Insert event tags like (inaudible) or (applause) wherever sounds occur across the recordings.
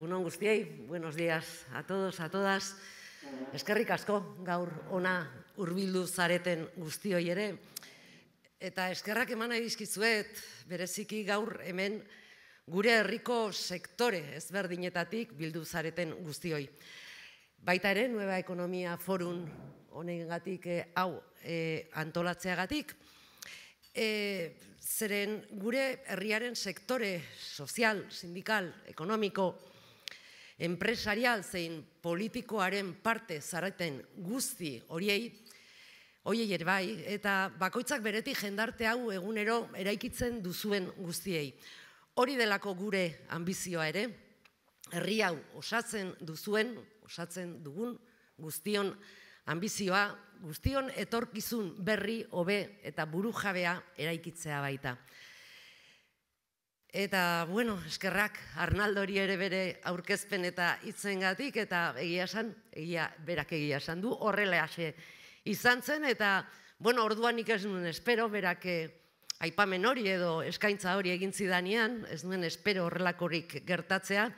Un guztiei, buenos días a todos, a todas. Eskerrik asko, gaur ona hurbildu zareten guztioi ere. Eta eskerrak emana dizkizuet, bereziki gaur hemen gure herriko sektore ezberdinetatik bildu zareten guztioi. Baita ere, Nueva Ekonomia Forum honen gatik, eh, hau, eh, antolatzea gatik. Eh, zeren gure herriaren sektore sozial, sindikal, ekonomiko, enpresarial zein politikoaren parte zareten guzti horiei, horiei ere bai, eta bakoitzak beretik jendarte hau egunero eraikitzen duzuen guztiei. Hori delako gure ambizioa ere, herri hau osatzen duzuen, osatzen dugun guztion ambizioa, guztion etorkizun berri hobe eta burujabea eraikitzea baita. Eta, bueno, eskerrak, Arnaldo hori ere bere aurkezpen eta hitzengatik eta egia san, egia, berak egia esan du, horrela hase izan zen, eta, bueno, orduan nik ez nuen espero, berak eh, aipamen hori edo eskaintza hori egin zidanean, ez nuen espero horrelakorik gertatzea,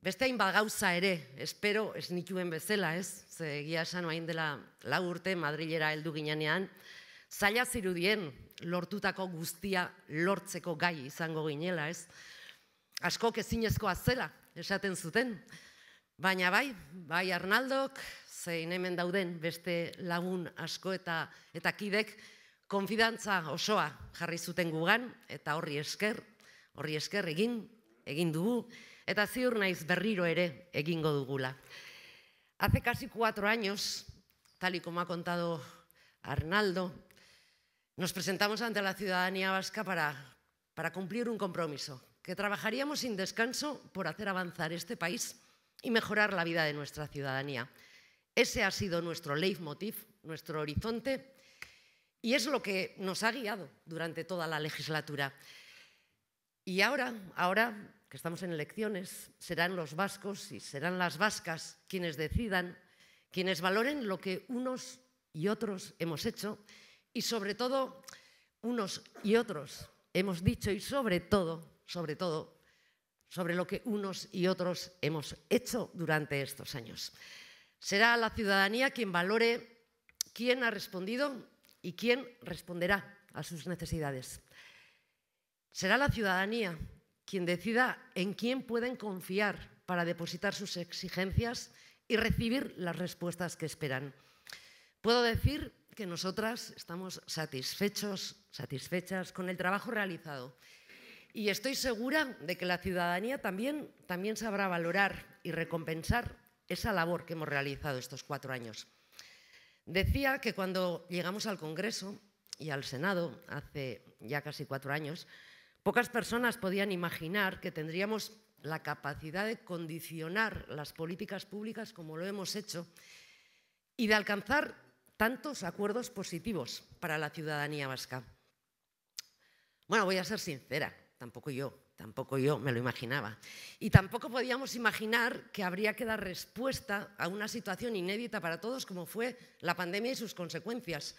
Beste hain gauza ere, espero, ez nituen bezala, ez? Ze egia esan oain dela lau urte Madrilera heldu ginanean, zaila zirudien lortutako guztia lortzeko gai izango ginela, ez? Askok ezinezkoa zela, esaten zuten. Baina bai, bai Arnaldok, zein hemen dauden beste lagun asko eta eta kidek, konfidantza osoa jarri zuten gugan, eta horri esker, horri esker egin, egin dugu, eta ziur naiz berriro ere egingo dugula. Hace casi cuatro años, tal y como ha contado Arnaldo, Nos presentamos ante la ciudadanía vasca para, cumplir un compromiso, que trabajaríamos sin descanso por hacer avanzar este país y mejorar la vida de nuestra ciudadanía. Ese ha sido nuestro leitmotiv, nuestro horizonte, y es lo que nos ha guiado durante toda la legislatura. Y ahora, ahora que estamos en elecciones, serán los vascos y serán las vascas quienes decidan, quienes valoren lo que unos y otros hemos hecho y sobre todo unos y otros hemos dicho y sobre todo, sobre todo, sobre lo que unos y otros hemos hecho durante estos años. Será la ciudadanía quien valore quién ha respondido y quién responderá a sus necesidades. Será la ciudadanía quien decida en quién pueden confiar para depositar sus exigencias y recibir las respuestas que esperan. Puedo decir que nosotras estamos satisfechos, satisfechas con el trabajo realizado. Y estoy segura de que la ciudadanía también, también sabrá valorar y recompensar esa labor que hemos realizado estos cuatro años. Decía que cuando llegamos al Congreso y al Senado, hace ya casi cuatro años, pocas personas podían imaginar que tendríamos la capacidad de condicionar las políticas públicas como lo hemos hecho y de alcanzar tantos acuerdos positivos para la ciudadanía vasca. Bueno, voy a ser sincera, tampoco yo, tampoco yo me lo imaginaba. Y tampoco podíamos imaginar que habría que dar respuesta a una situación inédita para todos como fue la pandemia y sus consecuencias,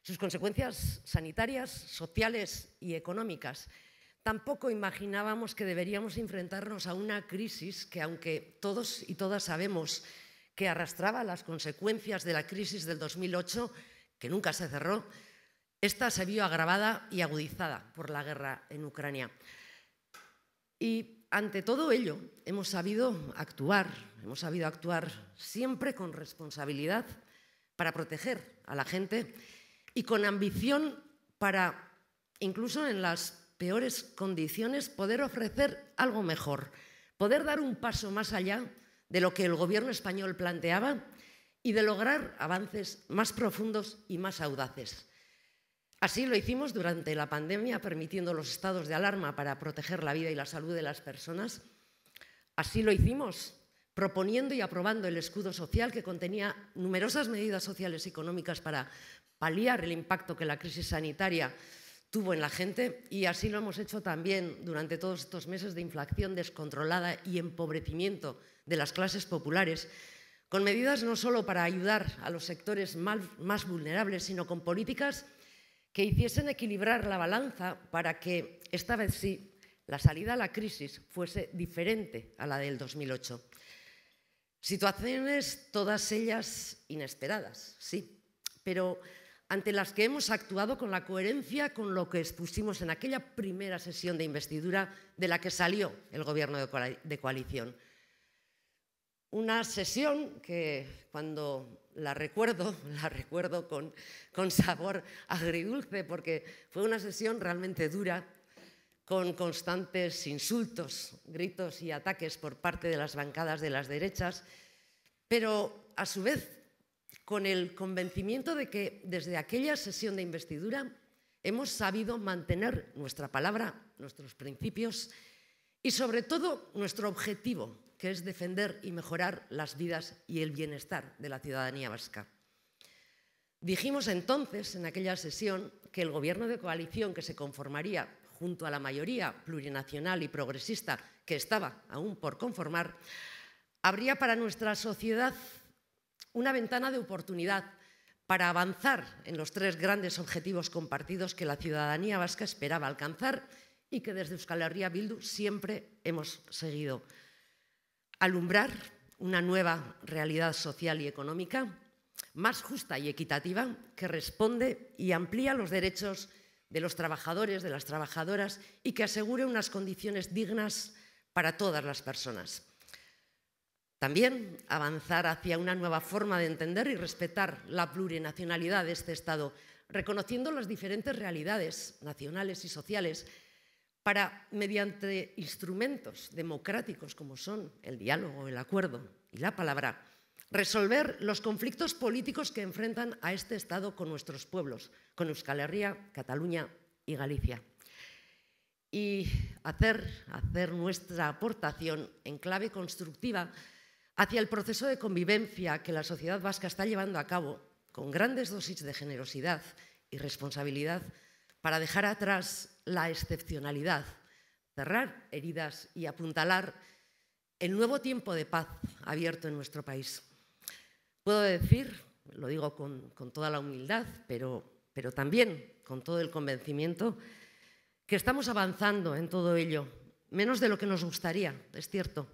sus consecuencias sanitarias, sociales y económicas. Tampoco imaginábamos que deberíamos enfrentarnos a una crisis que, aunque todos y todas sabemos que arrastraba las consecuencias de la crisis del 2008, que nunca se cerró, esta se vio agravada y agudizada por la guerra en Ucrania. Y ante todo ello hemos sabido actuar, hemos sabido actuar siempre con responsabilidad para proteger a la gente y con ambición para, incluso en las peores condiciones, poder ofrecer algo mejor, poder dar un paso más allá de lo que el gobierno español planteaba y de lograr avances más profundos y más audaces. Así lo hicimos durante la pandemia, permitiendo los estados de alarma para proteger la vida y la salud de las personas. Así lo hicimos proponiendo y aprobando el escudo social que contenía numerosas medidas sociales y económicas para paliar el impacto que la crisis sanitaria tuvo en la gente y así lo hemos hecho también durante todos estos meses de inflación descontrolada y empobrecimiento de las clases populares, con medidas no solo para ayudar a los sectores más vulnerables, sino con políticas que hiciesen equilibrar la balanza para que, esta vez sí, la salida a la crisis fuese diferente a la del 2008. Situaciones todas ellas inesperadas, sí, pero ante las que hemos actuado con la coherencia con lo que expusimos en aquella primera sesión de investidura de la que salió el gobierno de, coalición una sesión que cuando la recuerdo, (laughs) la recuerdo con, sabor agridulce, porque fue una sesión realmente dura, con constantes insultos, gritos y ataques por parte de las bancadas de las derechas, pero a su vez con el convencimiento de que desde aquella sesión de investidura hemos sabido mantener nuestra palabra, nuestros principios y sobre todo nuestro objetivo, que es defender y mejorar las vidas y el bienestar de la ciudadanía vasca. Dijimos entonces, en aquella sesión, que el gobierno de coalición que se conformaría junto a la mayoría plurinacional y progresista que estaba aún por conformar, habría para nuestra sociedad una ventana de oportunidad para avanzar en los tres grandes objetivos compartidos que la ciudadanía vasca esperaba alcanzar y que desde Euskal Herria Bildu siempre hemos seguido. Alumbrar una nueva realidad social y económica más justa y equitativa que responde y amplía los derechos de los trabajadores, de las trabajadoras y que asegure unas condiciones dignas para todas las personas. También avanzar hacia una nueva forma de entender y respetar la plurinacionalidad de este Estado, reconociendo las diferentes realidades nacionales y sociales para, mediante instrumentos democráticos como son el diálogo, el acuerdo y la palabra, resolver los conflictos políticos que enfrentan a este Estado con nuestros pueblos, con Euskal Herria, Cataluña y Galicia. Y hacer, hacer nuestra aportación en clave constructiva hacia el proceso de convivencia que la sociedad vasca está llevando a cabo con grandes dosis de generosidad y responsabilidad para dejar atrás la excepcionalidad, cerrar heridas y apuntalar el nuevo tiempo de paz abierto en nuestro país. Puedo decir, lo digo con, toda la humildad, pero, pero también con todo el convencimiento, que estamos avanzando en todo ello, menos de lo que nos gustaría, es cierto,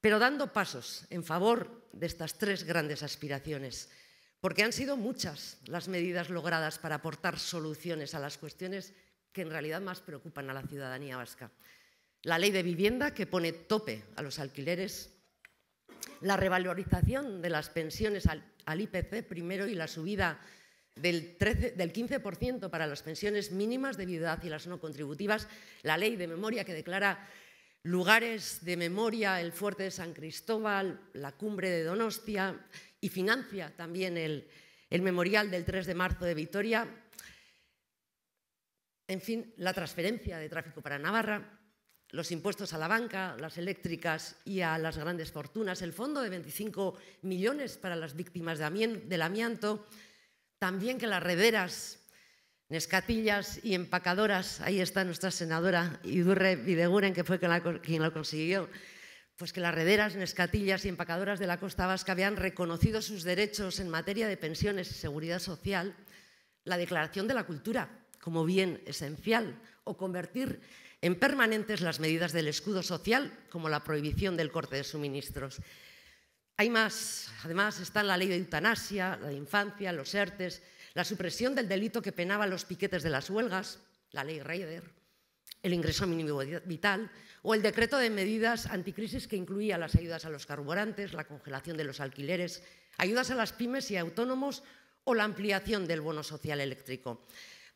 pero dando pasos en favor de estas tres grandes aspiraciones porque han sido muchas las medidas logradas para aportar soluciones a las cuestiones que en realidad más preocupan a la ciudadanía vasca. La ley de vivienda que pone tope a los alquileres, la revalorización de las pensiones al, IPC primero y la subida del, 13, del 15% para las pensiones mínimas de viudedad y las no contributivas, la ley de memoria que declara lugares de memoria, el fuerte de San Cristóbal, la cumbre de Donostia y financia también el, memorial del 3 de marzo de Vitoria. En fin, la transferencia de tráfico para Navarra, los impuestos a la banca, las eléctricas y a las grandes fortunas, el fondo de 25 millones para las víctimas del amianto, también que las rederas, nescatillas y empacadoras, ahí está nuestra senadora Idurre Videguren, que fue quien lo consiguió, pues que las rederas, nescatillas y empacadoras de la costa vasca habían reconocido sus derechos en materia de pensiones y seguridad social, la declaración de la cultura como bien esencial o convertir en permanentes las medidas del escudo social, como la prohibición del corte de suministros. Hay más, además está la ley de eutanasia, la de infancia, los ERTES, la supresión del delito que penaba los piquetes de las huelgas, la ley Raider, el ingreso mínimo vital, o el decreto de medidas anticrisis que incluía las ayudas a los carburantes, la congelación de los alquileres, ayudas a las pymes y autónomos o la ampliación del bono social eléctrico.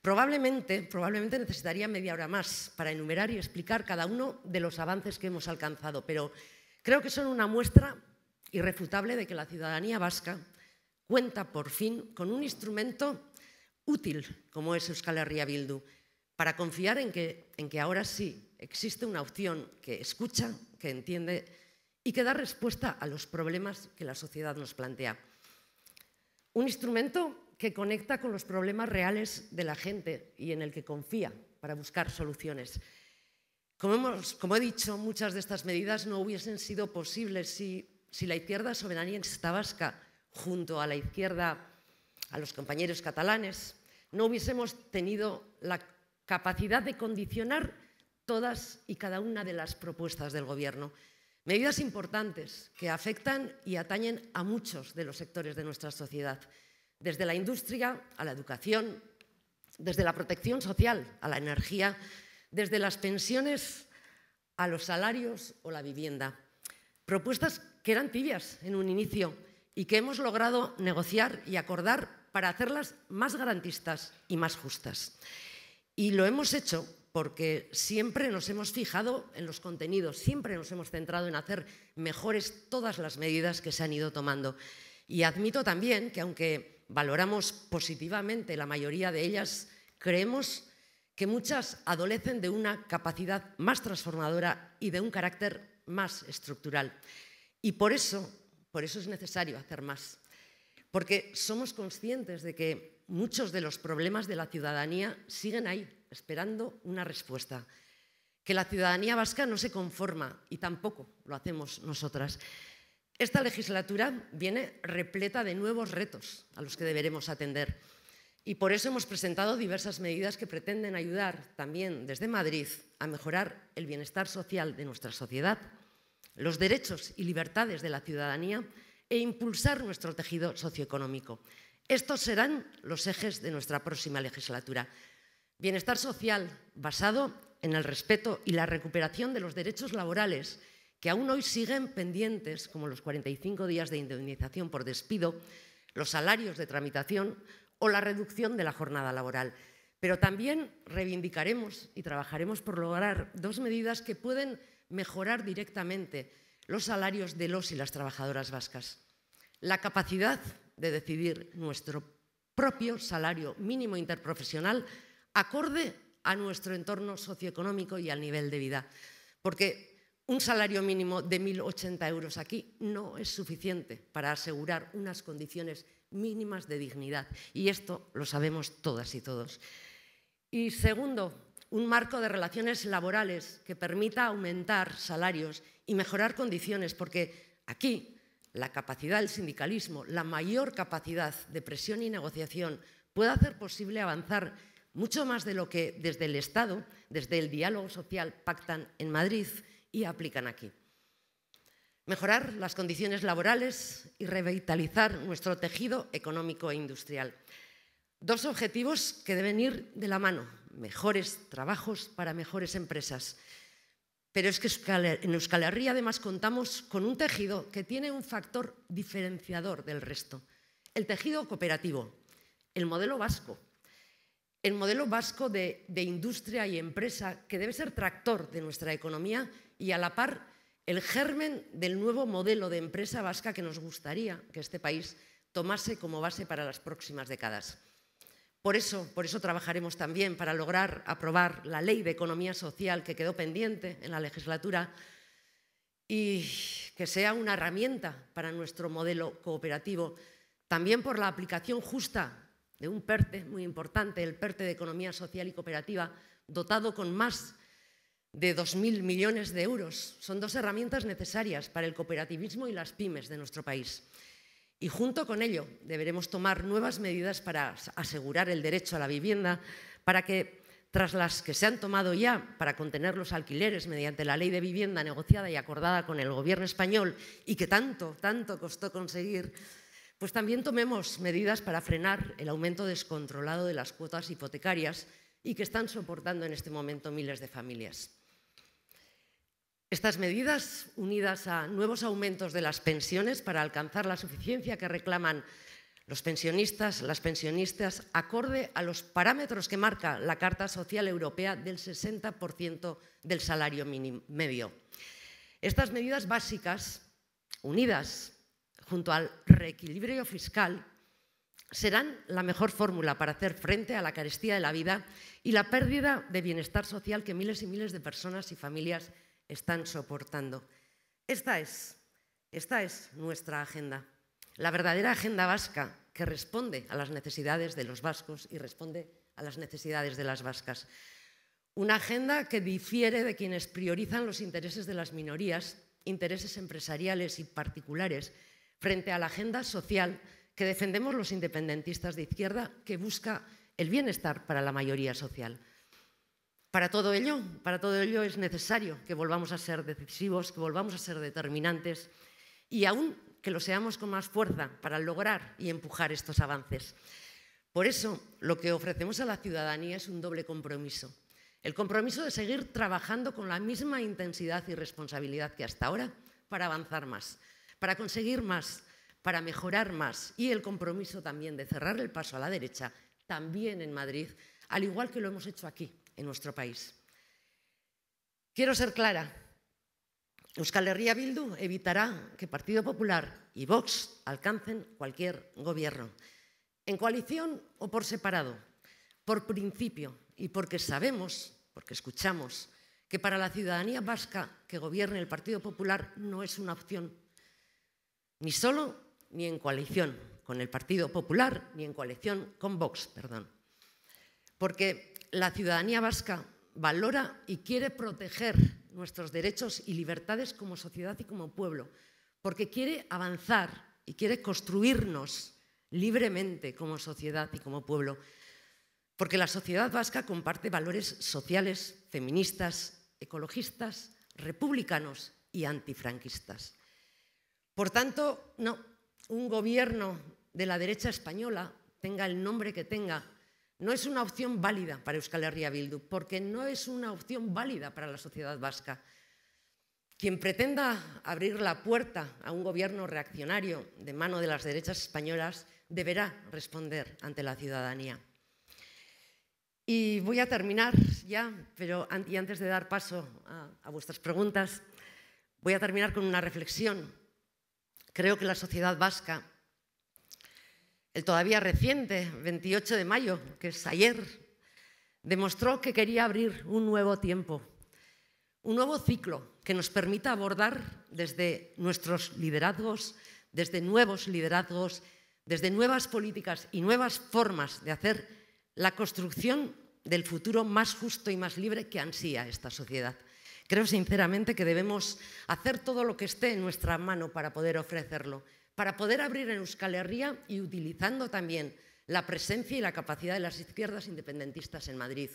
Probablemente, probablemente necesitaría media hora más para enumerar y explicar cada uno de los avances que hemos alcanzado, pero creo que son una muestra irrefutable de que la ciudadanía vasca cuenta por fin con un instrumento útil como es Euskal Herria Bildu para confiar en que, en que ahora sí existe una opción que escucha, que entiende y que da respuesta a los problemas que la sociedad nos plantea. Un instrumento que conecta con los problemas reales de la gente y en el que confía para buscar soluciones. Como, como he dicho, muchas de estas medidas no hubiesen sido posibles si, la izquierda en Estabasca, junto a la izquierda, a los compañeros catalanes, no hubiésemos tenido la capacidad de condicionar todas y cada una de las propuestas del Gobierno. Medidas importantes que afectan y atañen a muchos de los sectores de nuestra sociedad, desde la industria a la educación, desde la protección social a la energía, desde las pensiones a los salarios o la vivienda. Propuestas que eran tibias en un inicio y que hemos logrado negociar y acordar para hacerlas más garantistas y más justas. Y lo hemos hecho porque siempre nos hemos fijado en los contenidos, siempre nos hemos centrado en hacer mejores todas las medidas que se han ido tomando. Y admito también que aunque valoramos positivamente la mayoría de ellas, creemos que muchas adolecen de una capacidad más transformadora y de un carácter más estructural. Y por eso, por eso es necesario hacer más, porque somos conscientes de que muchos de los problemas de la ciudadanía siguen ahí, esperando una respuesta. Que la ciudadanía vasca no se conforma y tampoco lo hacemos nosotras. Esta legislatura viene repleta de nuevos retos a los que deberemos atender y por eso hemos presentado diversas medidas que pretenden ayudar también desde Madrid a mejorar el bienestar social de nuestra sociedad, los derechos y libertades de la ciudadanía e impulsar nuestro tejido socioeconómico. Estos serán los ejes de nuestra próxima legislatura. Bienestar social basado en el respeto y la recuperación de los derechos laborales que aún hoy siguen pendientes, como los 45 días de indemnización por despido, los salarios de tramitación o la reducción de la jornada laboral. Pero también reivindicaremos y trabajaremos por lograr dos medidas que pueden mejorar directamente los salarios de los y las trabajadoras vascas. La capacidad de decidir nuestro propio salario mínimo interprofesional acorde a nuestro entorno socioeconómico y al nivel de vida. Porque un salario mínimo de 1.080 euros aquí no es suficiente para asegurar unas condiciones mínimas de dignidad. Y esto lo sabemos todas y todos. Y segundo, un marco de relaciones laborales que permita aumentar salarios y mejorar condiciones, porque aquí la capacidad del sindicalismo, la mayor capacidad de presión y negociación puede hacer posible avanzar mucho más de lo que desde el Estado, desde el diálogo social, pactan en Madrid y aplican aquí. Mejorar las condiciones laborales y revitalizar nuestro tejido económico e industrial. Dos objetivos que deben ir de la mano, mejores trabajos para mejores empresas. Pero es que en Euskal Herria además contamos con un tejido que tiene un factor diferenciador del resto, el tejido cooperativo, el modelo vasco, el modelo vasco de, industria y empresa que debe ser tractor de nuestra economía y a la par el germen del nuevo modelo de empresa vasca que nos gustaría que este país tomase como base para las próximas décadas. Por eso, por eso trabajaremos también para lograr aprobar la ley de economía social que quedó pendiente en la legislatura y que sea una herramienta para nuestro modelo cooperativo, también por la aplicación justa de un PERTE muy importante, el PERTE de Economía Social y Cooperativa, dotado con más de 2.000 millones de euros. Son dos herramientas necesarias para el cooperativismo y las pymes de nuestro país. Y junto con ello deberemos tomar nuevas medidas para asegurar el derecho a la vivienda, para que, tras las que se han tomado ya para contener los alquileres mediante la ley de vivienda negociada y acordada con el Gobierno español y que tanto, tanto costó conseguir, pues también tomemos medidas para frenar el aumento descontrolado de las cuotas hipotecarias y que están soportando en este momento miles de familias. Estas medidas, unidas a nuevos aumentos de las pensiones para alcanzar la suficiencia que reclaman los pensionistas, las pensionistas, acorde a los parámetros que marca la Carta Social Europea del 60% del salario medio. Estas medidas básicas, unidas junto al reequilibrio fiscal, serán la mejor fórmula para hacer frente a la carestía de la vida y la pérdida de bienestar social que miles y miles de personas y familias están soportando. Esta es, es nuestra agenda, la verdadera agenda vasca que responde a las necesidades de los vascos y responde a las necesidades de las vascas. Una agenda que difiere de quienes priorizan los intereses de las minorías, intereses empresariales y particulares frente a la agenda social que defendemos los independentistas de izquierda que busca el bienestar para la mayoría social. Para todo ello, para todo ello es necesario que volvamos a ser decisivos, que volvamos a ser determinantes y aún que lo seamos con más fuerza para lograr y empujar estos avances. Por eso, lo que ofrecemos a la ciudadanía es un doble compromiso. El compromiso de seguir trabajando con la misma intensidad y responsabilidad que hasta ahora para avanzar más, para conseguir más, para mejorar más y el compromiso también de cerrar el paso a la derecha, también en Madrid, al igual que lo hemos hecho aquí, en nuestro país. Quiero ser clara. Euskal Herria Bildu evitará que Partido Popular y Vox alcancen cualquier gobierno, en coalición o por separado, por principio y porque sabemos, porque escuchamos, que para la ciudadanía vasca que gobierne el Partido Popular no es una opción ni solo ni en coalición con el Partido Popular, ni en coalición con Vox, perdón. Porque la ciudadanía vasca valora y quiere proteger nuestros derechos y libertades como sociedad y como pueblo, porque quiere avanzar y quiere construirnos libremente como sociedad y como pueblo, porque la sociedad vasca comparte valores sociales, feministas, ecologistas, republicanos y antifranquistas. Por tanto, no, un gobierno de la derecha española, tenga el nombre que tenga, no es una opción válida para Euskal Herria Bildu, porque no es una opción válida para la sociedad vasca. Quien pretenda abrir la puerta a un gobierno reaccionario de mano de las derechas españolas deberá responder ante la ciudadanía. Y voy a terminar ya, pero antes de dar paso a, a vuestras preguntas, voy a terminar con una reflexión Creo que la sociedad vasca, el todavía reciente 28 de mayo, que es ayer, demostró que quería abrir un nuevo tiempo, un nuevo ciclo que nos permita abordar desde nuestros liderazgos, desde nuevos liderazgos, desde nuevas políticas y nuevas formas de hacer la construcción del futuro más justo y más libre que ansía esta sociedad. Creo sinceramente que debemos hacer todo lo que esté en nuestra mano para poder ofrecerlo, para poder abrir en Euskal Herria y utilizando también la presencia y la capacidad de las izquierdas independentistas en Madrid.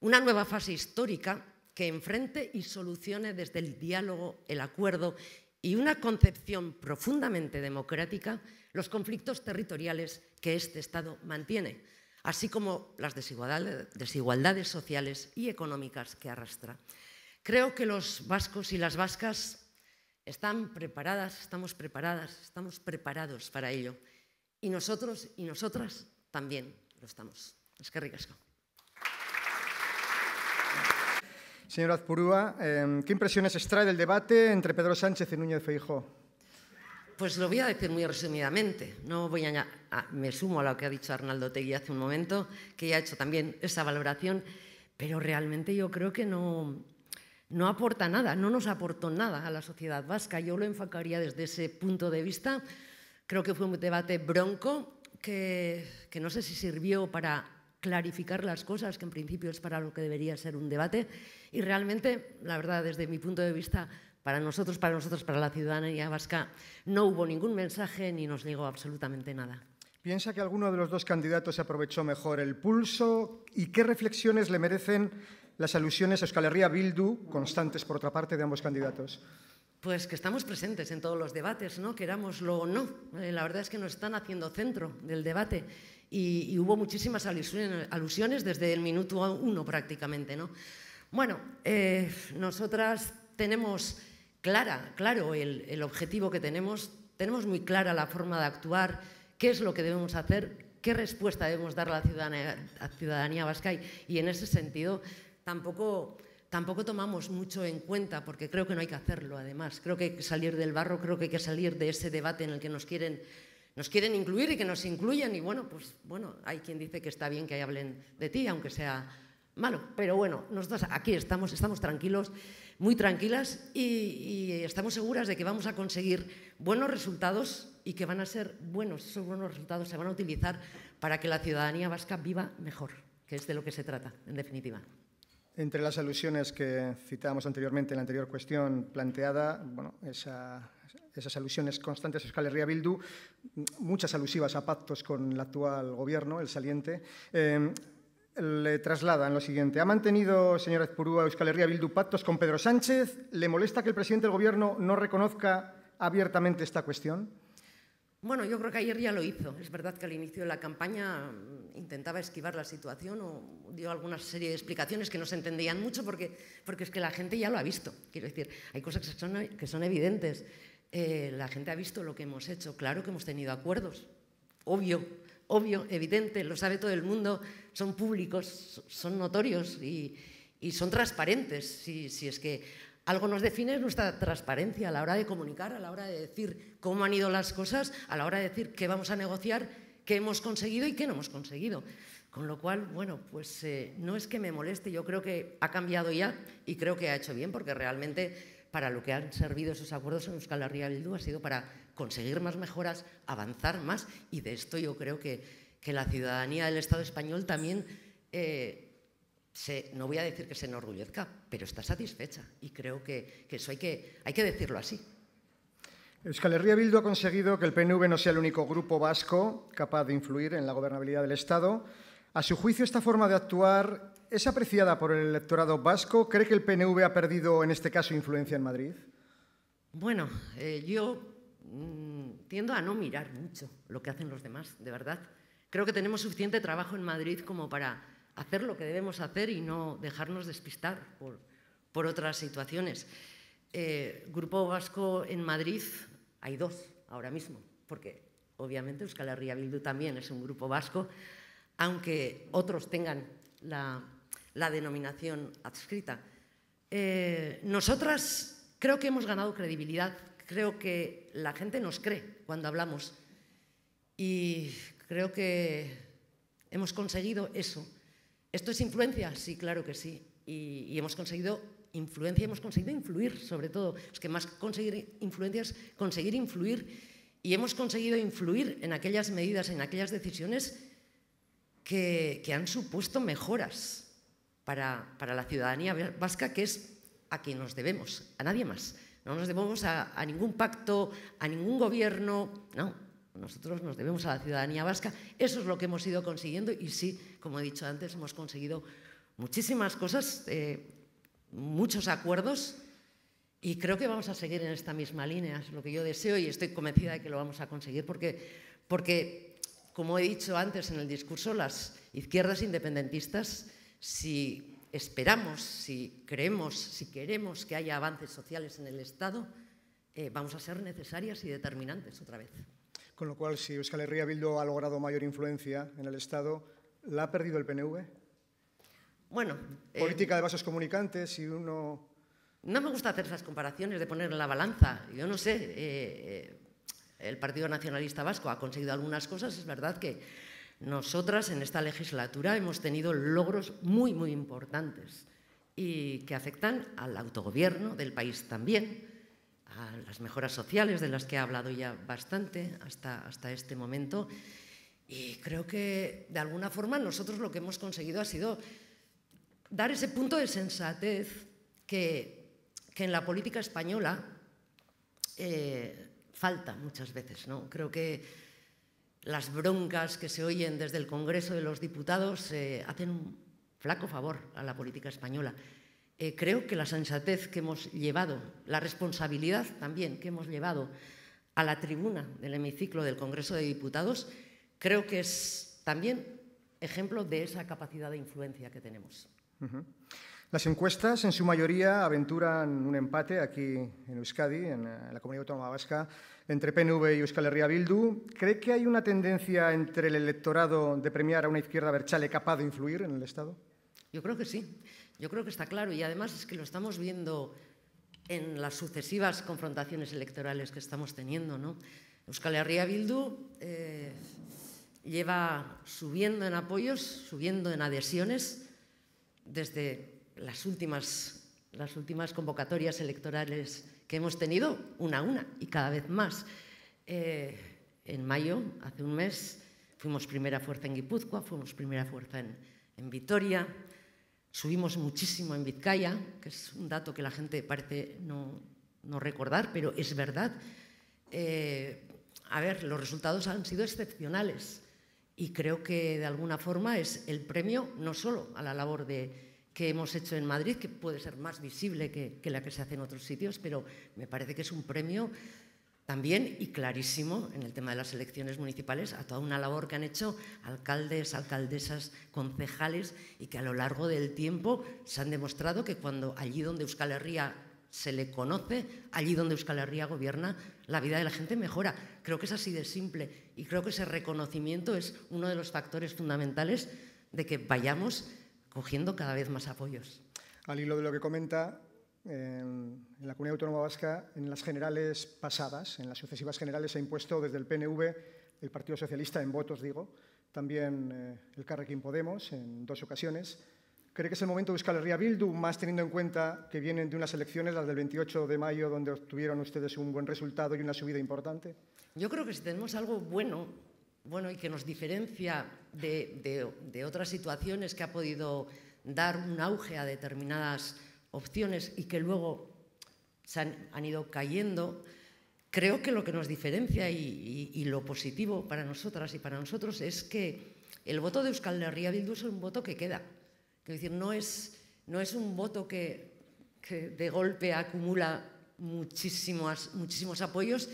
Una nueva fase histórica que enfrente y solucione desde el diálogo, el acuerdo y una concepción profundamente democrática los conflictos territoriales que este Estado mantiene, así como las desigualdades, desigualdades sociales y económicas que arrastra. Creo que los vascos y las vascas están preparadas, estamos preparadas, estamos preparados para ello. Y nosotros y nosotras también lo estamos. Es que ricasco. Señora Azpurúa, em, ¿qué impresiones extrae del debate entre Pedro Sánchez y Núñez Feijó? Pues lo voy a decir muy resumidamente. No voy a, me sumo a lo que ha dicho Arnaldo Tegui hace un momento, que ya ha hecho también esa valoración, pero realmente yo creo que no, no aporta nada, no nos aportó nada a la sociedad vasca. Yo lo enfocaría desde ese punto de vista. Creo que fue un debate bronco que, no sé si sirvió para clarificar las cosas, que en principio es para lo que debería ser un debate. Y realmente, la verdad, desde mi punto de vista, para nosotros, para nosotros, para la ciudadanía vasca, no hubo ningún mensaje ni nos llegó absolutamente nada. ¿Piensa que alguno de los dos candidatos aprovechó mejor el pulso? ¿Y qué reflexiones le merecen las alusiones a Euskal Herria Bildu, constantes por otra parte de ambos candidatos. Pues que estamos presentes en todos los debates, ¿no? querámoslo o no. Eh, la verdad es que nos están haciendo centro del debate y, hubo muchísimas alusiones, desde el minuto uno prácticamente. ¿no? Bueno, eh, nosotras tenemos clara, claro el, objetivo que tenemos, tenemos muy clara la forma de actuar, qué es lo que debemos hacer, qué respuesta debemos dar a la ciudadanía, vasca y, y en ese sentido tampoco, tampoco tomamos mucho en cuenta, porque creo que no hay que hacerlo, además. Creo que hay que salir del barro, creo que hay que salir de ese debate en el que nos quieren nos quieren incluir y que nos incluyan y bueno, pues bueno, hay quien dice que está bien que hablen de ti, aunque sea malo, pero bueno, nosotros aquí estamos, estamos tranquilos, muy tranquilas y, y, estamos seguras de que vamos a conseguir buenos resultados y que van a ser buenos, esos buenos resultados se van a utilizar para que la ciudadanía vasca viva mejor, que es de lo que se trata, en definitiva. Entre las alusiones que citábamos anteriormente en la anterior cuestión planteada, bueno, esas alusiones constantes a Euskal Herria Bildu, muchas alusivas a pactos con el actual gobierno, el saliente, eh, le trasladan lo siguiente. ¿Ha mantenido, señora Ezpurúa, Euskal Herria Bildu pactos con Pedro Sánchez? ¿Le molesta que el presidente del gobierno no reconozca abiertamente esta cuestión? Bueno, yo creo que ayer ya lo hizo. Es verdad que al inicio de la campaña mm, intentaba esquivar la situación o dio alguna serie de explicaciones que no se entendían mucho porque, porque es que la gente ya lo ha visto. Quiero decir, hay cosas que son, que son evidentes. Eh, la gente ha visto lo que hemos hecho. Claro que hemos tenido acuerdos, obvio, obvio, evidente, lo sabe todo el mundo, son públicos, son notorios y, son transparentes. Si, si es que algo nos define es nuestra transparencia a la hora de comunicar, a la hora de decir cómo han ido las cosas, a la hora de decir qué vamos a negociar, qué hemos conseguido y qué no hemos conseguido. Con lo cual, bueno, pues eh, no es que me moleste, yo creo que ha cambiado ya y creo que ha hecho bien porque realmente para lo que han servido esos acuerdos en Euskal Herria Bildu ha sido para conseguir más mejoras, avanzar más y de esto yo creo que, que la ciudadanía del Estado español también... Eh, no voy a decir que se enorgullezca, pero está satisfecha y creo que, eso hay que, hay que decirlo así. Euskal Herria Bildu ha conseguido que el PNV no sea el único grupo vasco capaz de influir en la gobernabilidad del Estado. A su juicio, esta forma de actuar es apreciada por el electorado vasco. ¿Cree que el PNV ha perdido, en este caso, influencia en Madrid? Bueno, eh, yo mm, tiendo a no mirar mucho lo que hacen los demás, de verdad. Creo que tenemos suficiente trabajo en Madrid como para hacer lo que debemos hacer y no dejarnos despistar por, otras situaciones. Eh, grupo Vasco en Madrid hay dos ahora mismo, porque obviamente Euskal Herria Bildu también es un grupo vasco, aunque otros tengan la, denominación adscrita. Eh, nosotras creo que hemos ganado credibilidad, creo que la gente nos cree cuando hablamos y creo que hemos conseguido eso ¿Esto es influencia? Sí, claro que sí. Y, hemos conseguido influencia, hemos conseguido influir, sobre todo. Es que más conseguir influencia es conseguir influir. Y hemos conseguido influir en aquellas medidas, en aquellas decisiones que, han supuesto mejoras para, la ciudadanía vasca, que es a quien nos debemos, a nadie más. No nos debemos a ningún pacto, a ningún gobierno, no, nosotros nos debemos a la ciudadanía vasca. Eso es lo que hemos ido consiguiendo y sí, como he dicho antes, hemos conseguido muchísimas cosas, eh, muchos acuerdos y creo que vamos a seguir en esta misma línea. Es lo que yo deseo y estoy convencida de que lo vamos a conseguir porque, como he dicho antes en el discurso, las izquierdas independentistas, si esperamos, si creemos, si queremos que haya avances sociales en el Estado, eh, vamos a ser necesarias y determinantes otra vez. Con lo cual, si Euskal Herria Bildu ha logrado mayor influencia en el Estado, ¿la ha perdido el PNV? Bueno. Eh, Política de vasos comunicantes, y uno. No me gusta hacer esas comparaciones de poner en la balanza. Yo no sé. Eh, eh, el Partido Nacionalista Vasco ha conseguido algunas cosas. Es verdad que nosotras en esta legislatura hemos tenido logros muy, muy importantes y que afectan al autogobierno del país también a las mejoras sociales de las que ha hablado ya bastante hasta, este momento. Y creo que de alguna forma nosotros lo que hemos conseguido ha sido dar ese punto de sensatez que, en la política española eh, falta muchas veces. ¿no? Creo que las broncas que se oyen desde el Congreso de los Diputados eh, hacen un flaco favor a la política española. Eh, creo que la sensatez que hemos llevado, la responsabilidad también que hemos llevado a la tribuna del hemiciclo del Congreso de Diputados, creo que es también ejemplo de esa capacidad de influencia que tenemos. Las encuestas, en su mayoría, aventuran un empate aquí en Euskadi, en eh, la comunidad autónoma vasca, entre PNV y Euskal Herria Bildu. ¿Cree que hay una tendencia entre el electorado de premiar a una izquierda berchale capaz de influir en el Estado? Yo creo que sí. Yo creo que está claro y además es que lo estamos viendo en las sucesivas confrontaciones electorales que estamos teniendo. ¿no? Euskal Herria Bildu eh, lleva subiendo en apoyos, subiendo en adhesiones desde las últimas, las últimas convocatorias electorales que hemos tenido, una a una y cada vez más. Eh, en mayo, hace un mes, fuimos primera fuerza en Guipúzcoa, fuimos primera fuerza en, en Vitoria, Subimos muchísimo en Vizcaya, que es un dato que la gente parece no, no recordar, pero es verdad. Eh, a ver, los resultados han sido excepcionales y creo que de alguna forma es el premio no solo a la labor de, que hemos hecho en Madrid, que puede ser más visible que, que la que se hace en otros sitios, pero me parece que es un premio también y clarísimo en el tema de las elecciones municipales a toda una labor que han hecho alcaldes, alcaldesas, concejales y que a lo largo del tiempo se han demostrado que cuando allí donde Euskal Herria se le conoce, allí donde Euskal Herria gobierna, la vida de la gente mejora. Creo que es así de simple y creo que ese reconocimiento es uno de los factores fundamentales de que vayamos cogiendo cada vez más apoyos. Al hilo de lo que comenta, en, la comunidad autónoma vasca, en las generales pasadas, en las sucesivas generales, se ha impuesto desde el PNV, el Partido Socialista, en votos, digo, también eh, el Carrequín Podemos, en dos ocasiones. ¿Cree que es el momento de buscar el Bildu, más teniendo en cuenta que vienen de unas elecciones, las del 28 de mayo, donde obtuvieron ustedes un buen resultado y una subida importante? Yo creo que si tenemos algo bueno, bueno y que nos diferencia de, de otras situaciones que ha podido dar un auge a determinadas opciones y que luego se han, ido cayendo, creo que lo que nos diferencia y, lo positivo para nosotras y para nosotros es que el voto de Euskal Herria Bildu es un voto que queda. que decir, no es, no es un voto que, de golpe acumula muchísimos, muchísimos apoyos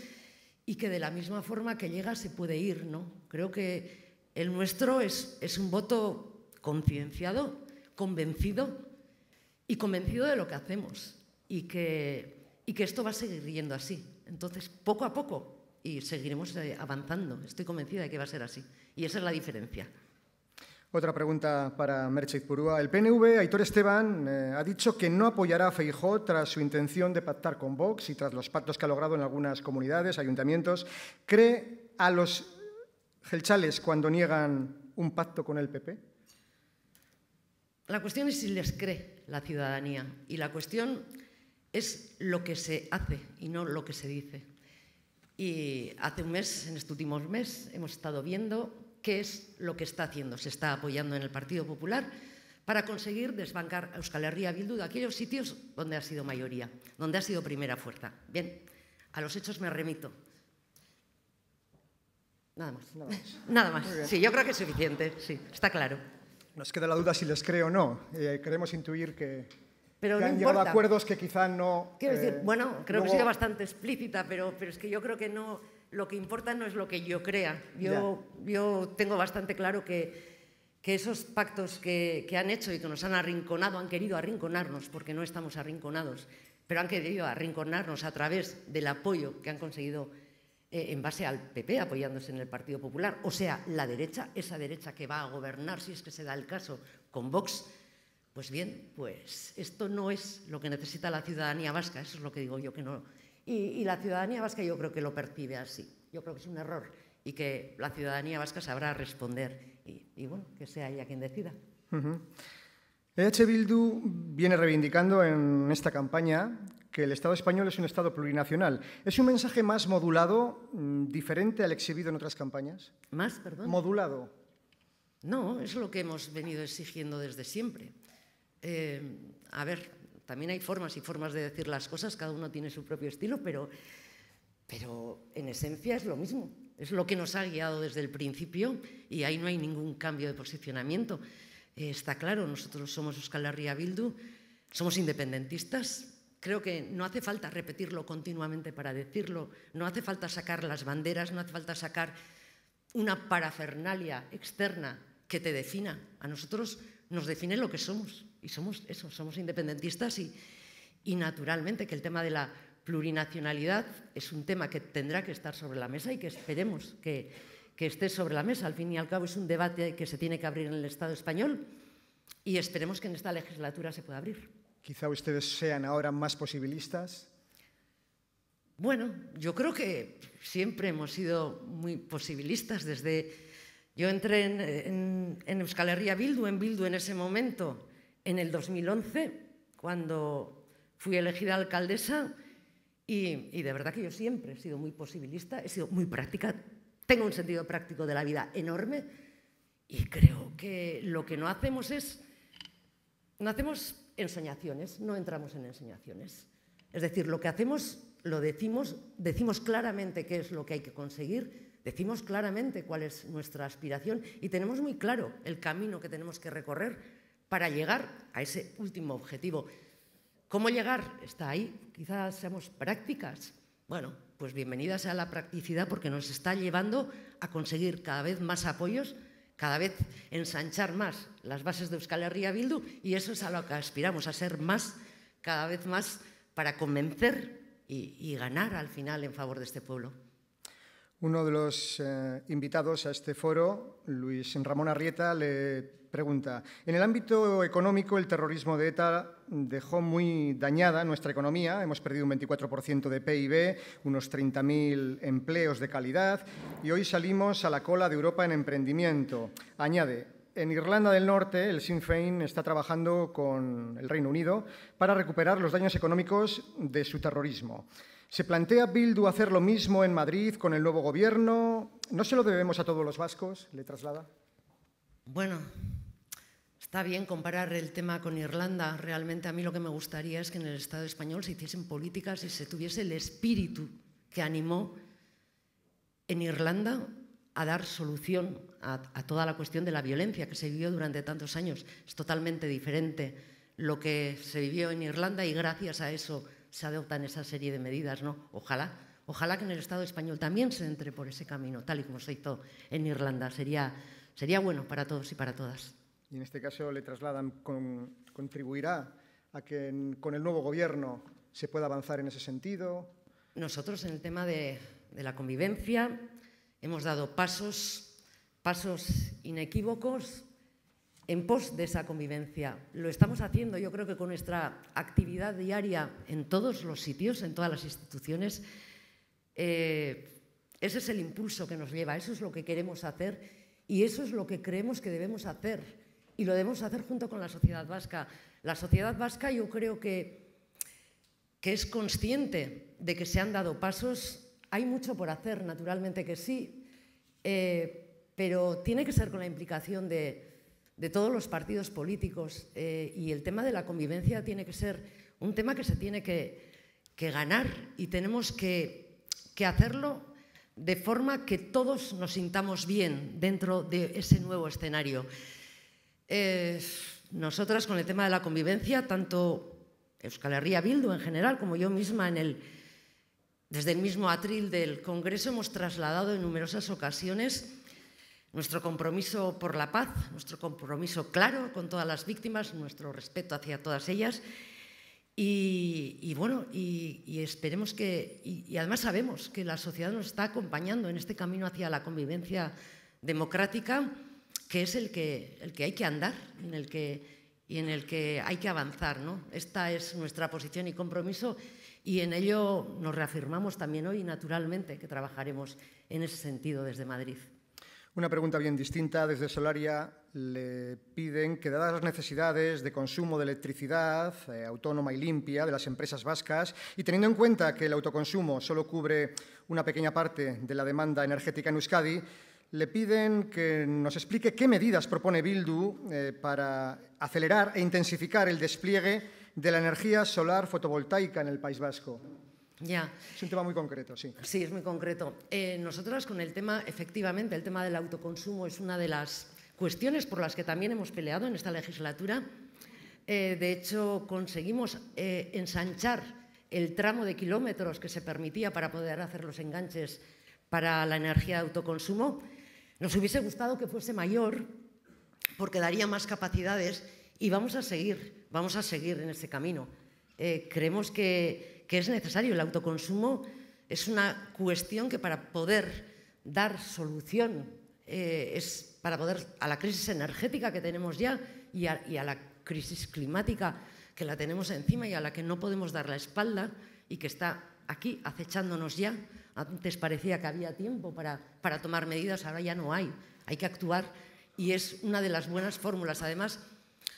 y que de la misma forma que llega se puede ir, ¿no? Creo que el nuestro es, es un voto concienciado, convencido, y convencido de lo que hacemos y que, esto va a seguir yendo así. Entonces, poco a poco, y seguiremos eh, avanzando. Estoy convencida de que va a ser así. Y esa es la diferencia. Otra pregunta para Merche Purúa. El PNV, Aitor Esteban, eh, ha dicho que no apoyará a Feijó tras su intención de pactar con Vox y tras los pactos que ha logrado en algunas comunidades, ayuntamientos. ¿Cree a los gelchales cuando niegan un pacto con el PP? La cuestión es si les cree la ciudadanía. Y la cuestión es lo que se hace y no lo que se dice. Y hace un mes, en este último mes, hemos estado viendo qué es lo que está haciendo. Se está apoyando en el Partido Popular para conseguir desbancar a Euskal Herria Bildu de aquellos sitios donde ha sido mayoría, donde ha sido primera fuerza. Bien, a los hechos me remito. Nada más. Nada más. Nada más. Sí, yo creo que es suficiente. Sí, está claro. Nos queda la duda si les creo o no. queremos eh, intuir que, pero han llegado acuerdos que quizá no... Eh, bueno, creo que sea bastante explícita, pero, pero es que yo creo que no... Lo que importa no es lo que yo crea. Yo, yo tengo bastante claro que, que esos pactos que, que, han hecho y que nos han arrinconado, han querido arrinconarnos, porque no estamos arrinconados, pero han querido arrinconarnos a través del apoyo que han conseguido eh, en base al PP apoyándose en el Partido Popular. O sea, la derecha, esa derecha que va a gobernar, si es que se da el caso, con Vox, pues bien, pues esto no es lo que necesita la ciudadanía vasca, eso es lo que digo yo que no. Y, la ciudadanía vasca yo creo que lo percibe así, yo creo que es un error y que la ciudadanía vasca sabrá responder y, bueno, que sea ella quien decida. EH Bildu viene reivindicando en esta campaña que el Estado español es un Estado plurinacional. ¿Es un mensaje más modulado, mm, diferente al exhibido en otras campañas? ¿Más, perdón? Modulado. No, es lo que hemos venido exigiendo desde siempre. Eh, a ver, también hay formas y formas de decir las cosas, cada uno tiene su propio estilo, pero, pero en esencia es lo mismo. Es lo que nos ha guiado desde el principio y ahí no hay ningún cambio de posicionamiento. Eh, está claro, nosotros somos Euskal Herria Bildu, somos independentistas, Creo que no hace falta repetirlo continuamente para decirlo, no hace falta sacar las banderas, no hace falta sacar una parafernalia externa que te defina. A nosotros nos define lo que somos y somos eso, somos independentistas y, naturalmente que el tema de la plurinacionalidad es un tema que tendrá que estar sobre la mesa y que esperemos que esté sobre la mesa. Al fin y al cabo es un debate que se tiene que abrir en el Estado español y esperemos que en esta legislatura se pueda abrir. Quizá ustedes sean ahora más posibilistas. Bueno, yo creo que siempre hemos sido muy posibilistas desde... Yo entré en, en, Euskal Herria Bildu, en Bildu en ese momento, en el 2011, cuando fui elegida alcaldesa, y, y de verdad que yo siempre he sido muy posibilista, he sido muy práctica, tengo un sentido práctico de la vida enorme, y creo que lo que no hacemos es, no hacemos ensoñaciones, no entramos en enseñaciones. Es decir, lo que hacemos lo decimos, decimos claramente qué es lo que hay que conseguir, decimos claramente cuál es nuestra aspiración y tenemos muy claro el camino que tenemos que recorrer para llegar a ese último objetivo. ¿Cómo llegar? Está ahí. Quizás seamos prácticas. Bueno, pues bienvenidas sea la practicidad porque nos está llevando a conseguir cada vez más apoyos cada vez ensanchar más las bases de Euskal Herria Bildu y eso es a lo que aspiramos, a ser más, cada vez más, para convencer y, ganar al final en favor de este pueblo. Uno de los eh, invitados a este foro, Luis Ramón Arrieta, le Pregunta. En el ámbito económico, el terrorismo de ETA dejó muy dañada nuestra economía. Hemos perdido un 24% de PIB, unos 30.000 empleos de calidad y hoy salimos a la cola de Europa en emprendimiento. Añade, en Irlanda del Norte, el Sinn Féin está trabajando con el Reino Unido para recuperar los daños económicos de su terrorismo. ¿Se plantea Bildu hacer lo mismo en Madrid con el nuevo gobierno? ¿No se lo debemos a todos los vascos? ¿Le traslada? Bueno, Está bien comparar el tema con Irlanda. Realmente a mí lo que me gustaría es que en el Estado español se hiciesen políticas y se tuviese el espíritu que animó en Irlanda a dar solución a, toda la cuestión de la violencia que se vivió durante tantos años. Es totalmente diferente lo que se vivió en Irlanda y gracias a eso se adoptan esa serie de medidas. ¿no? Ojalá, ojalá que en el Estado español también se entre por ese camino, tal y como se hizo en Irlanda. sería bueno para todos y para todas y en este caso le trasladan contribuirá a que con el nuevo gobierno se pueda avanzar en ese sentido. Nosotros en el tema de, la convivencia hemos dado pasos, pasos inequívocos en pos de esa convivencia. Lo estamos haciendo, yo creo que con nuestra actividad diaria en todos los sitios, en todas las instituciones. Eh, ese es el impulso que nos lleva, eso es lo que queremos hacer y eso es lo que creemos que debemos hacer y lo debemos hacer junto con la sociedad vasca. La sociedad vasca yo creo que, que es consciente de que se han dado pasos. Hay mucho por hacer, naturalmente que sí, eh, pero tiene que ser con la implicación de, de todos los partidos políticos eh, y el tema de la convivencia tiene que ser un tema que se tiene que, que ganar y tenemos que, que hacerlo de forma que todos nos sintamos bien dentro de ese nuevo escenario. Eh, nosotras con el tema de la convivencia, tanto Euskal Herria Bildu en general como yo misma desde el mismo atril del Congreso hemos trasladado en numerosas ocasiones nuestro compromiso por la paz, nuestro compromiso claro con todas las víctimas, nuestro respeto hacia todas ellas. Y, bueno, y, esperemos que, y además sabemos que la sociedad nos está acompañando en este camino hacia la convivencia democrática que es el que, el que hay que andar en el que, y en el que hay que avanzar. ¿no? Esta es nuestra posición y compromiso y en ello nos reafirmamos también hoy, naturalmente, que trabajaremos en ese sentido desde Madrid. Una pregunta bien distinta. Desde Solaria le piden que, dadas las necesidades de consumo de electricidad eh, autónoma y limpia de las empresas vascas, y teniendo en cuenta que el autoconsumo solo cubre una pequeña parte de la demanda energética en Euskadi, le piden que nos explique qué medidas propone Bildu eh, para acelerar e intensificar el despliegue de la energía solar fotovoltaica en el País Vasco. Ya. Es un tema muy concreto, sí. Sí, es muy concreto. Eh, nosotras con el tema, efectivamente, el tema del autoconsumo es una de las cuestiones por las que también hemos peleado en esta legislatura. Eh, de hecho, conseguimos ensanchar el tramo de kilómetros que se permitía para poder hacer los enganches para la energía de autoconsumo. Nos hubiese gustado que fuese mayor porque daría más capacidades y vamos a seguir, vamos a seguir en ese camino. Eh, creemos que, es necesario el autoconsumo es una cuestión que para poder dar solución eh, es para poder a la crisis energética que tenemos ya y a, la crisis climática que la tenemos encima y a la que no podemos dar la espalda y que está aquí acechándonos ya, antes parecía que había tiempo para, tomar medidas, ahora ya no hay. Hay que actuar y es una de las buenas fórmulas. Además,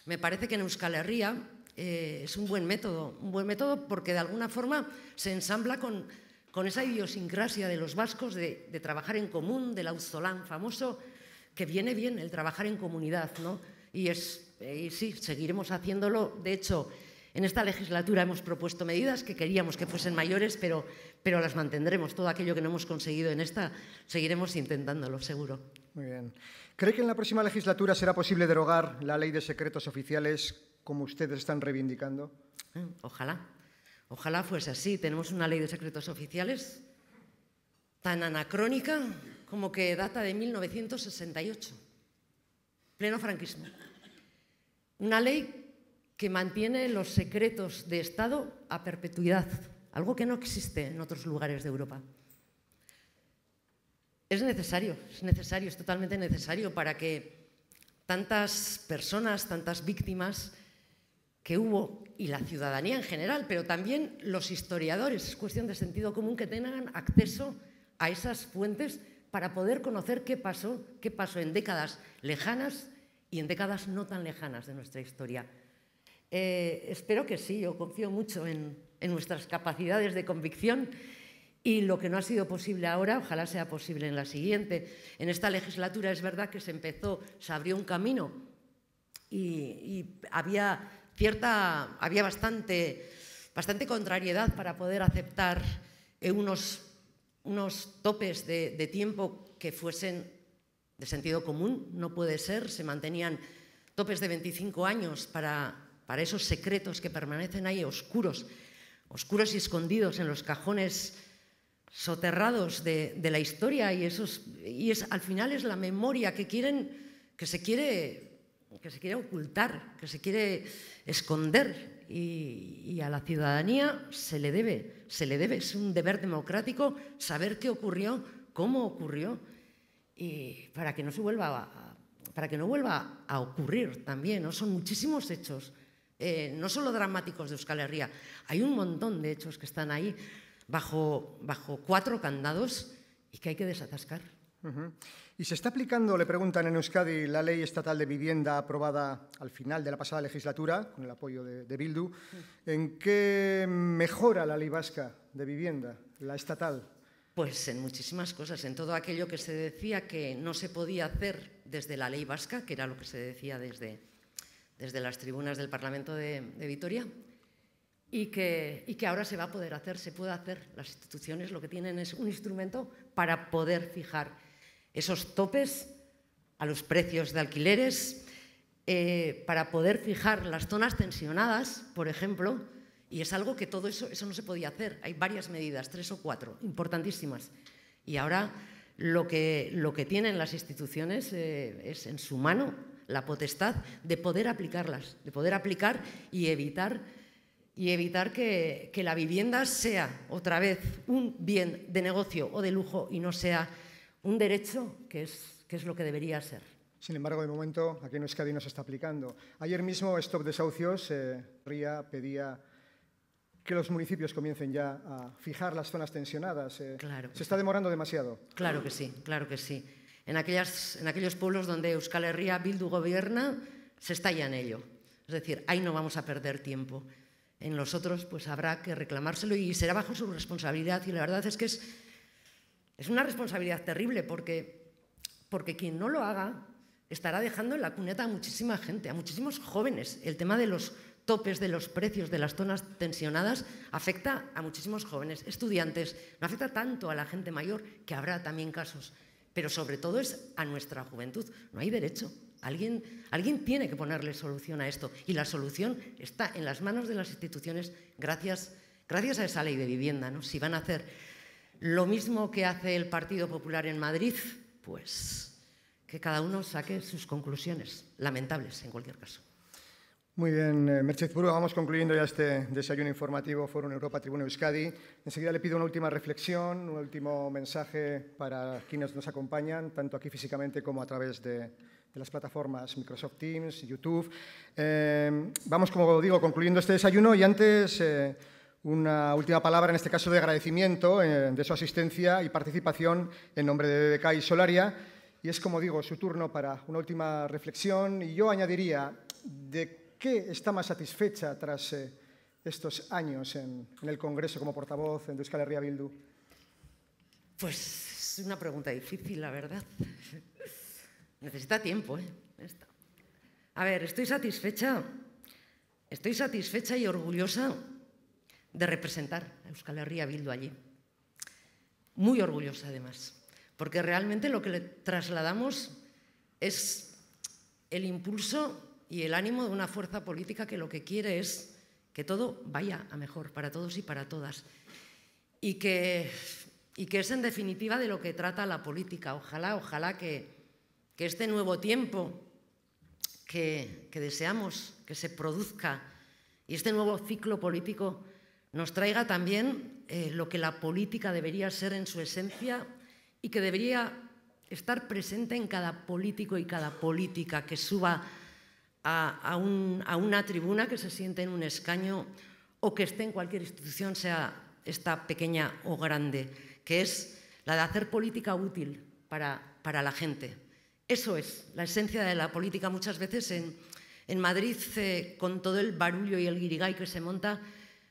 me parece que en Euskal Herria eh, es un buen método, un buen método porque de alguna forma se ensambla con, esa idiosincrasia de los vascos de, trabajar en común, del auzolán famoso, que viene bien el trabajar en comunidad, ¿no? Y, es, eh, y sí, seguiremos haciéndolo. De hecho, en esta legislatura hemos propuesto medidas que queríamos que fuesen mayores, pero, pero las mantendremos. Todo aquello que no hemos conseguido en esta, seguiremos intentándolo, seguro. Muy bien. ¿Cree que en la próxima legislatura será posible derogar la ley de secretos oficiales como ustedes están reivindicando? Eh, ojalá. Ojalá fuese así. Tenemos una ley de secretos oficiales tan anacrónica como que data de 1968, pleno franquismo. Una ley que mantiene los secretos de Estado a perpetuidad, algo que no existe en otros lugares de Europa. Es necesario, es necesario, es totalmente necesario para que tantas personas, tantas víctimas que hubo, y la ciudadanía en general, pero también los historiadores, es cuestión de sentido común que tengan acceso a esas fuentes para poder conocer qué pasó, qué pasó en décadas lejanas y en décadas no tan lejanas de nuestra historia. Eh, espero que sí, yo confío mucho en, nuestras capacidades de convicción y lo que no ha sido posible ahora, ojalá sea posible en la siguiente. En esta legislatura es verdad que se empezó, se abrió un camino y, había cierta, había bastante, bastante contrariedad para poder aceptar eh, unos, unos topes de, de tiempo que fuesen de sentido común, no puede ser, se mantenían topes de 25 años para para esos secretos que permanecen ahí oscuros, oscuros y escondidos en los cajones soterrados de, la historia y, esos, y es, al final es la memoria que, quieren, que, se quiere, que se quiere ocultar, que se quiere esconder y, a la ciudadanía se le debe, se le debe, es un deber democrático saber qué ocurrió, cómo ocurrió y para que no se vuelva a, para que no vuelva a ocurrir también, ¿no? son muchísimos hechos eh, no solo dramáticos de Euskal Herria, hay un montón de hechos que están ahí bajo, cuatro candados y que hay que desatascar. ¿Y se está aplicando, le preguntan en Euskadi, la ley estatal de vivienda aprobada al final de la pasada legislatura, con el apoyo de, de Bildu? ¿En qué mejora la ley vasca de vivienda, la estatal? Pues en muchísimas cosas, en todo aquello que se decía que no se podía hacer desde la ley vasca, que era lo que se decía desde, desde las tribunas del Parlamento de, Vitoria y que, ahora se va a poder hacer, se puede hacer. Las instituciones lo que tienen es un instrumento para poder fijar esos topes a los precios de alquileres, eh, para poder fijar las zonas tensionadas, por ejemplo, y es algo que todo eso, no se podía hacer. Hay varias medidas, tres o cuatro, importantísimas. Y ahora lo que, lo que tienen las instituciones eh, es en su mano la potestad de poder aplicarlas, de poder aplicar y evitar, y evitar que, la vivienda sea otra vez un bien de negocio o de lujo y no sea un derecho que es, que es lo que debería ser. Sin embargo, de momento, aquí en Euskadi no se está aplicando. Ayer mismo Stop Desahucios eh, pedía que los municipios comiencen ya a fijar las zonas tensionadas. Eh, claro. ¿Se está demorando demasiado? Claro que sí, claro que sí en, aquellos pueblos donde Euskal Herria Bildu gobierna, se estalla en ello. Es decir, ahí no vamos a perder tiempo. En los otros, pues habrá que reclamárselo y será bajo su responsabilidad. Y la verdad es que es, es una responsabilidad terrible porque, porque quien no lo haga estará dejando en la cuneta a muchísima gente, a muchísimos jóvenes. El tema de los topes de los precios de las zonas tensionadas afecta a muchísimos jóvenes, estudiantes, no afecta tanto a la gente mayor, que habrá también casos pero sobre todo es a nuestra juventud. No hay derecho. Alguien, alguien tiene que ponerle solución a esto y la solución está en las manos de las instituciones gracias, gracias a esa ley de vivienda. ¿no? Si van a hacer lo mismo que hace el Partido Popular en Madrid, pues que cada uno saque sus conclusiones, lamentables en cualquier caso. Muy bien, eh, Mercedes vamos concluyendo ya este desayuno informativo Foro Europa Tribuna Euskadi. Enseguida le pido una última reflexión, un último mensaje para quienes nos acompañan, tanto aquí físicamente como a través de, las plataformas Microsoft Teams, YouTube. Eh, vamos, como digo, concluyendo este desayuno y antes eh, una última palabra, en este caso de agradecimiento de su asistencia y participación en nombre de BBK y Solaria. Y es, como digo, su turno para una última reflexión y yo añadiría de ¿Qué está más satisfecha tras eh, estos años en, el Congreso como portavoz en Euskal Herria Bildu? Pues es una pregunta difícil, la verdad. (laughs) Necesita tiempo, ¿eh? A ver, estoy satisfecha, estoy satisfecha y orgullosa de representar a Euskal Herria Bildu allí. Muy orgullosa, además, porque realmente lo que le trasladamos es el impulso y el ánimo de una fuerza política que lo que quiere es que todo vaya a mejor para todos y para todas. Y que, es en definitiva de lo que trata la política. Ojalá, ojalá que, que este nuevo tiempo que, deseamos que se produzca y este nuevo ciclo político nos traiga también eh, lo que la política debería ser en su esencia y que debería estar presente en cada político y cada política que suba a, una tribuna, que se siente en un escaño o que esté en cualquier institución, sea esta pequeña o grande, que es la de hacer política útil para, la gente. Eso es la esencia de la política. Muchas veces en, Madrid, eh, con todo el barullo y el guirigay que se monta,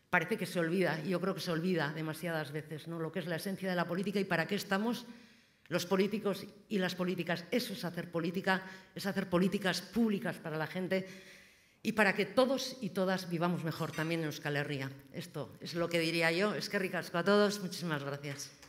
parece que se olvida, y yo creo que se olvida demasiadas veces, ¿no? lo que es la esencia de la política y para qué estamos los políticos y las políticas, eso es hacer política, es hacer políticas públicas para la gente y para que todos y todas vivamos mejor también en Euskal Herria. Esto es lo que diría yo. Es que ricasco a todos. Muchísimas gracias.